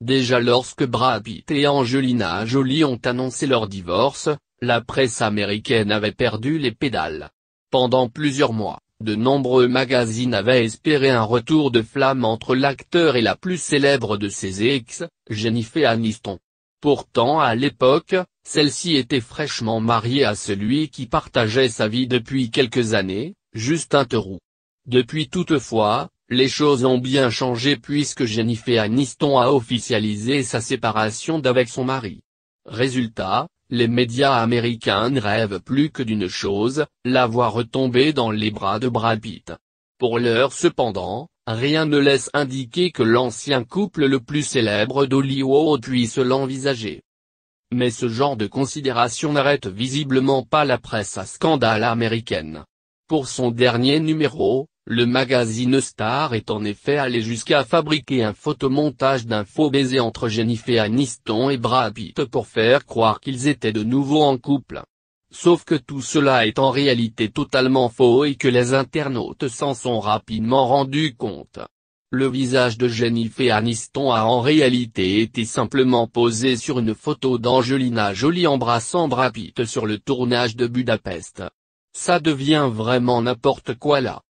Déjà lorsque Brad Pitt et Angelina Jolie ont annoncé leur divorce, la presse américaine avait perdu les pédales. Pendant plusieurs mois, de nombreux magazines avaient espéré un retour de flamme entre l'acteur et la plus célèbre de ses ex, Jennifer Aniston. Pourtant à l'époque, celle-ci était fraîchement mariée à celui qui partageait sa vie depuis quelques années, Justin Theroux. Depuis toutefois, les choses ont bien changé puisque Jennifer Aniston a officialisé sa séparation d'avec son mari. Résultat, les médias américains ne rêvent plus que d'une chose, la voir retomber dans les bras de Brad Pitt. Pour l'heure cependant, rien ne laisse indiquer que l'ancien couple le plus célèbre d'Hollywood puisse l'envisager. Mais ce genre de considération n'arrête visiblement pas la presse à scandale américaine. Pour son dernier numéro, le magazine Star est en effet allé jusqu'à fabriquer un photomontage d'un faux baiser entre Jennifer Aniston et Brad Pitt pour faire croire qu'ils étaient de nouveau en couple. Sauf que tout cela est en réalité totalement faux et que les internautes s'en sont rapidement rendus compte. Le visage de Jennifer Aniston a en réalité été simplement posé sur une photo d'Angelina Jolie embrassant Brad Pitt sur le tournage de Budapest. Ça devient vraiment n'importe quoi là.